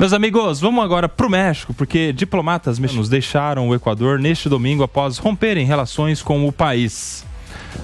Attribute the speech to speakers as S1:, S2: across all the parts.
S1: Meus amigos, vamos agora para o México, porque diplomatas mexicanos deixaram o Equador neste domingo após romperem relações com o país.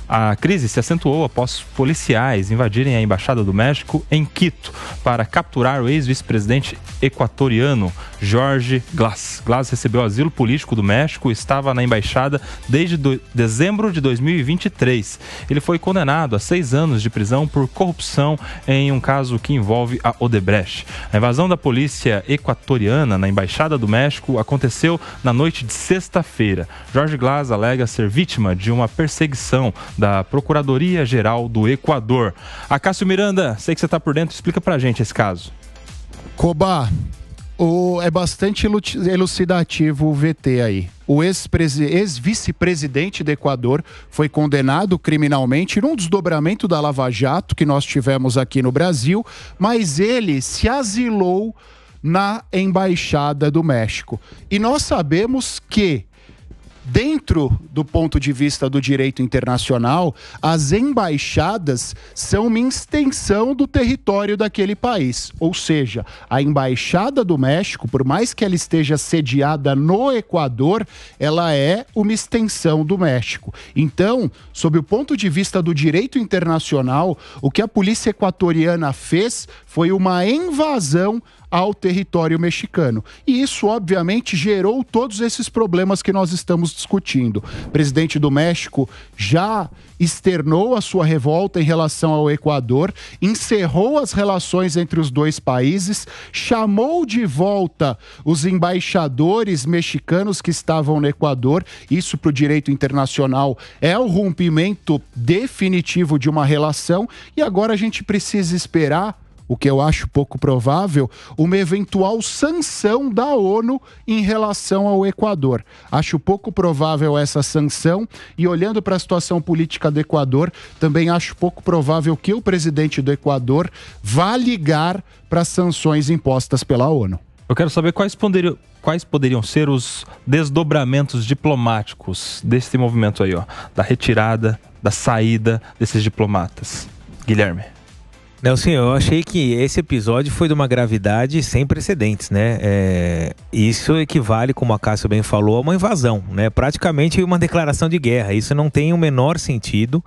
S1: A crise se acentuou após policiais invadirem a Embaixada do México em Quito para capturar o ex-vice-presidente equatoriano Jorge Glass. Glass recebeu asilo político do México e estava na embaixada desde dezembro de 2023. Ele foi condenado a seis anos de prisão por corrupção em um caso que envolve a Odebrecht. A invasão da polícia equatoriana na Embaixada do México aconteceu na noite de sexta-feira. Jorge Glass alega ser vítima de uma perseguição da Procuradoria-Geral do Equador. Acácio Miranda, sei que você está por dentro, explica a gente esse caso.
S2: Cobá, o, é bastante elucidativo o VT aí. O ex-vice-presidente do Equador foi condenado criminalmente num desdobramento da Lava Jato que nós tivemos aqui no Brasil, mas ele se asilou na Embaixada do México. E nós sabemos que Dentro do ponto de vista do direito internacional, as embaixadas são uma extensão do território daquele país. Ou seja, a embaixada do México, por mais que ela esteja sediada no Equador, ela é uma extensão do México. Então, sob o ponto de vista do direito internacional, o que a polícia equatoriana fez foi uma invasão ao território mexicano. E isso, obviamente, gerou todos esses problemas que nós estamos discutindo. O presidente do México já externou a sua revolta em relação ao Equador, encerrou as relações entre os dois países, chamou de volta os embaixadores mexicanos que estavam no Equador. Isso, para o direito internacional, é o rompimento definitivo de uma relação. E agora a gente precisa esperar o que eu acho pouco provável, uma eventual sanção da ONU em relação ao Equador. Acho pouco provável essa sanção e olhando para a situação política do Equador, também acho pouco provável que o presidente do Equador vá ligar para sanções impostas pela ONU.
S1: Eu quero saber quais, poderiam, quais poderiam ser os desdobramentos diplomáticos desse movimento aí, ó, da retirada, da saída desses diplomatas. Guilherme.
S3: Nelson, eu achei que esse episódio foi de uma gravidade sem precedentes, né? É, isso equivale, como a Cássio bem falou, a uma invasão, né? Praticamente uma declaração de guerra. Isso não tem o menor sentido.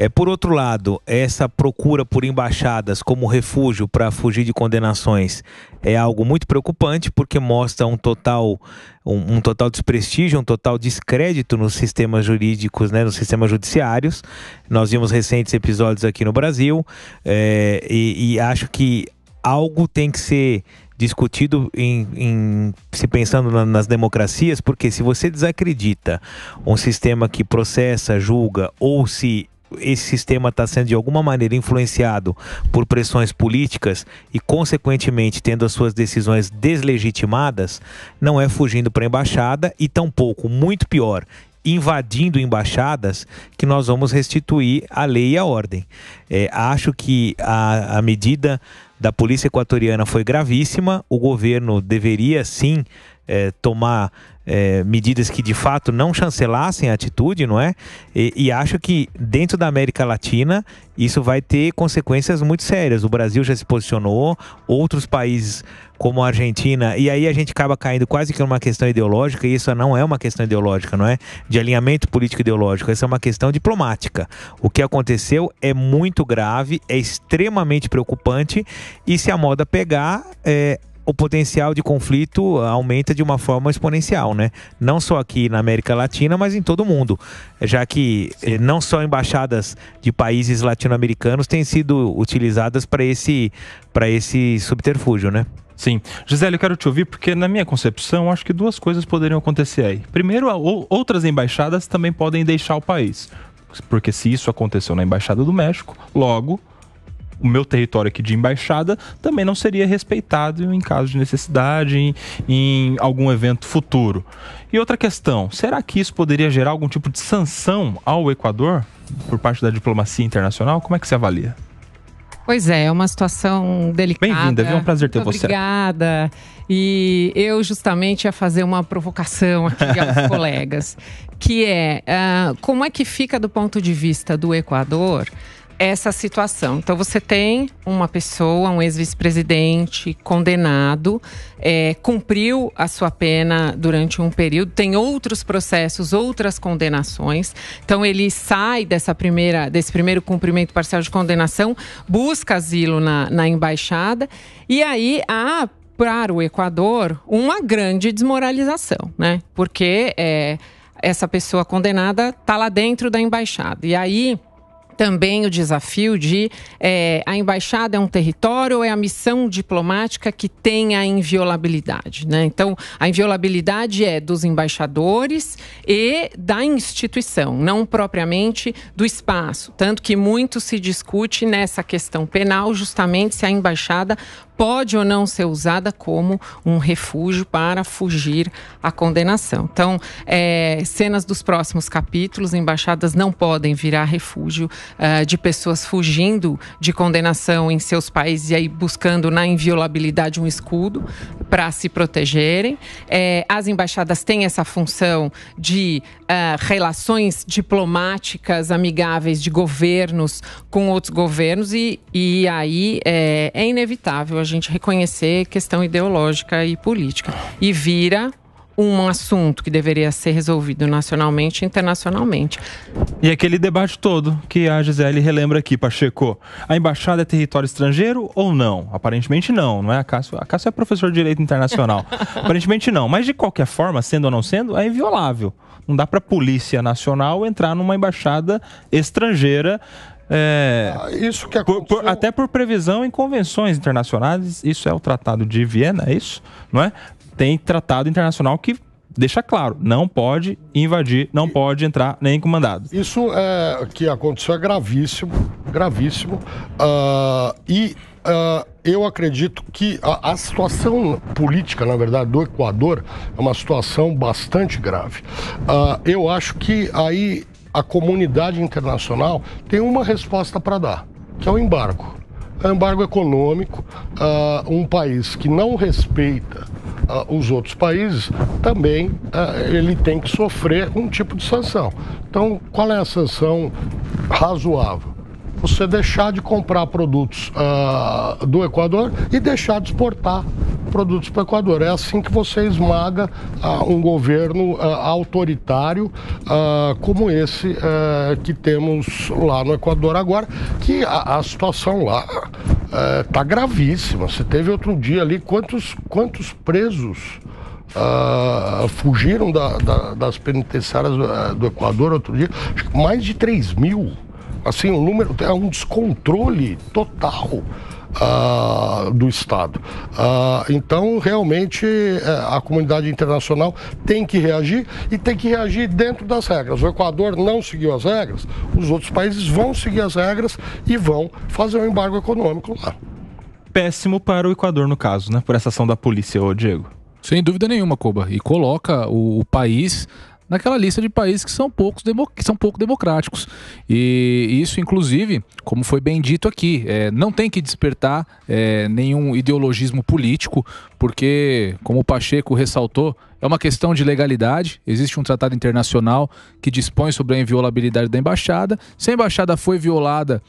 S3: É, por outro lado, essa procura por embaixadas como refúgio para fugir de condenações é algo muito preocupante porque mostra um total, um, um total desprestígio, um total descrédito nos sistemas jurídicos, né, nos sistemas judiciários. Nós vimos recentes episódios aqui no Brasil é, e, e acho que algo tem que ser discutido em, em, se pensando na, nas democracias, porque se você desacredita um sistema que processa, julga ou se esse sistema está sendo de alguma maneira influenciado por pressões políticas e, consequentemente, tendo as suas decisões deslegitimadas, não é fugindo para a embaixada e, tampouco, muito pior, invadindo embaixadas que nós vamos restituir a lei e a ordem. É, acho que a, a medida da polícia equatoriana foi gravíssima, o governo deveria sim é, tomar é, medidas que de fato não chancelassem a atitude, não é? E, e, acho que dentro da América Latina isso vai ter consequências muito sérias. O Brasil já se posicionou, outros países como a Argentina, e aí a gente acaba caindo quase que numa questão ideológica, e isso não é uma questão ideológica, não é? De alinhamento político-ideológico, isso é uma questão diplomática. O que aconteceu é muito grave, é extremamente preocupante, e se a moda pegar, é, o potencial de conflito ah, aumenta de uma forma exponencial, né? Não só aqui na América Latina, mas em todo o mundo, já que eh, Sim. não só embaixadas de países latino-americanos
S1: têm sido utilizadas para esse, esse subterfúgio, né? Sim. Gisele, eu quero te ouvir porque, na minha concepção, acho que duas coisas poderiam acontecer aí. Primeiro, outras embaixadas também podem deixar o país. Porque se isso aconteceu na Embaixada do México, logo o meu território aqui de embaixada também não seria respeitado em caso de necessidade, em, em algum evento futuro. E outra questão, será que isso poderia gerar algum tipo de sanção ao Equador por parte da diplomacia internacional? Como é que você avalia?
S4: Pois é, é uma situação delicada. Bem-vinda, viu? É um prazer ter Muito você. Obrigada. E eu justamente ia fazer uma provocação aqui aos colegas, que é uh, como é que fica do ponto de vista do Equador essa situação. Então você tem uma pessoa, um ex-vice-presidente condenado, é, cumpriu a sua pena durante um período, tem outros processos, outras condenações. Então ele sai dessa primeira, desse primeiro cumprimento parcial de condenação, busca asilo na, na embaixada e aí há para o Equador uma grande desmoralização, né? Porque é, essa pessoa condenada está lá dentro da embaixada e aí também o desafio de é, a embaixada é um território ou é a missão diplomática que tem a inviolabilidade, né? Então a inviolabilidade é dos embaixadores e da instituição, não propriamente do espaço, tanto que muito se discute nessa questão penal justamente se a embaixada pode ou não ser usada como um refúgio para fugir à condenação. Então, é, cenas dos próximos capítulos, embaixadas não podem virar refúgio uh, de pessoas fugindo de condenação em seus países e aí buscando na inviolabilidade um escudo para se protegerem. É, as embaixadas têm essa função de uh, relações diplomáticas amigáveis de governos com outros governos e, e aí é, é inevitável a gente reconhecer questão ideológica e política. E vira um assunto que deveria ser resolvido nacionalmente e internacionalmente.
S1: E aquele debate todo que a Gisele relembra aqui, Pacheco. A embaixada é território estrangeiro ou não? Aparentemente não, não é? A Cássio, a Cássio é professor de Direito Internacional. Aparentemente não, mas de qualquer forma, sendo ou não sendo, é inviolável. Não dá para a Polícia Nacional entrar numa embaixada estrangeira é, ah, isso que aconteceu... Por, por, até por previsão em convenções internacionais, isso é o Tratado de Viena, é isso? Não é? Tem tratado internacional que deixa claro, não pode invadir, não pode entrar nem com mandado.
S5: Isso é, que aconteceu é gravíssimo, gravíssimo. Uh, e uh, eu acredito que a, a, situação política, na verdade, do Equador é uma situação bastante grave. Uh, eu acho que aí a comunidade internacional tem uma resposta para dar, que é o embargo. É embargo econômico, uh, um país que não respeita uh, os outros países, também uh, ele tem que sofrer um tipo de sanção. Então, qual é a sanção razoável? você deixar de comprar produtos uh, do Equador e deixar de exportar produtos para o Equador. É assim que você esmaga uh, um governo uh, autoritário como esse eh, que temos lá no Equador agora, que a, a situação lá está eh, gravíssima. Você teve outro dia ali quantos, quantos presos. Uh, fugiram da, da, das penitenciárias eh, do Equador outro dia, mais de 3 mil assim, um número, é um descontrole total. Uh, do Estado. Uh, então, realmente, uh, a comunidade internacional tem que reagir e tem que reagir dentro das regras. O Equador não seguiu as regras, os outros países vão seguir as regras e vão fazer um embargo econômico lá.
S1: Péssimo para o Equador, no caso, né? Por essa ação da
S6: polícia, ô Diego. Sem dúvida nenhuma, Coba. E coloca o, o país naquela lista de países que são, poucos que são pouco democráticos. E isso, inclusive, como foi bem dito aqui, é, não tem que despertar é, nenhum ideologismo político, porque, como o Pacheco ressaltou, é uma questão de legalidade. Existe um tratado internacional que dispõe sobre a inviolabilidade da embaixada. Se a embaixada foi violada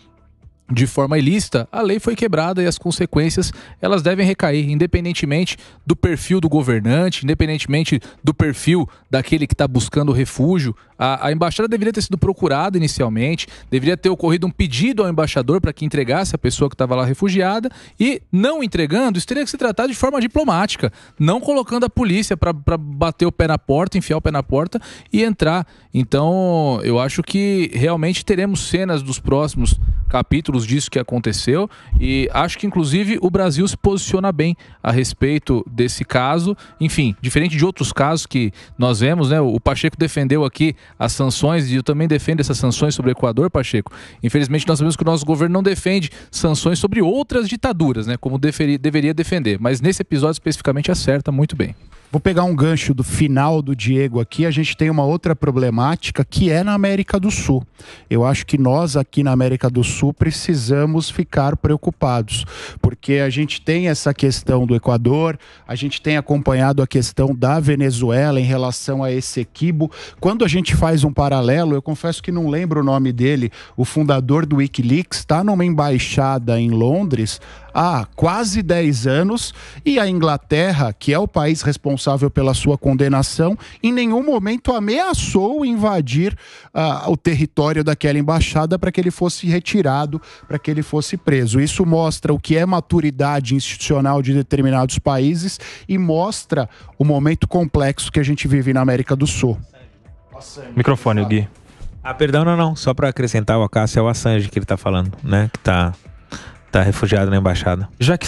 S6: de forma ilícita, a lei foi quebrada e as consequências elas devem recair, independentemente do perfil do governante, independentemente do perfil daquele que está buscando refúgio a, a embaixada deveria ter sido procurada inicialmente, deveria ter ocorrido um pedido ao embaixador para que entregasse a pessoa que estava lá refugiada e, não entregando, isso teria que se tratar de forma diplomática, não colocando a polícia para bater o pé na porta, enfiar o pé na porta e entrar. Então, eu acho que realmente teremos cenas dos próximos capítulos disso que aconteceu e acho que inclusive o Brasil se posiciona bem a respeito desse caso. Enfim, diferente de outros casos que nós vemos, né? O Pacheco defendeu aqui as sanções, e eu também defendo essas sanções sobre o Equador, Pacheco. Infelizmente, nós sabemos que o nosso governo não defende sanções sobre outras ditaduras, né? Como deveria defender. Mas nesse episódio
S2: especificamente acerta muito bem. Vou pegar um gancho do final do Diego aqui. A gente tem uma outra problemática que é na América do Sul. Eu acho que nós aqui na América do Sul precisamos ficar preocupados, porque a gente tem essa questão do Equador, a gente tem acompanhado a questão da Venezuela em relação a esse equibo. Quando a gente faz um paralelo, eu confesso que não lembro o nome dele, o fundador do Wikileaks está numa embaixada em Londres há quase 10 anos e a Inglaterra, que é o país responsável pela sua condenação, em nenhum momento ameaçou invadir uh, o território daquela embaixada para que ele fosse retirado, para que ele fosse preso. Isso mostra o que é maturidade institucional de determinados países e mostra o momento complexo que a gente vive na América do Sul.
S3: Microfone, Gui. Ah, perdão, não, não. Só para acrescentar o Acácio é o Assange que ele está falando, né? Que está tá refugiado na embaixada. Já que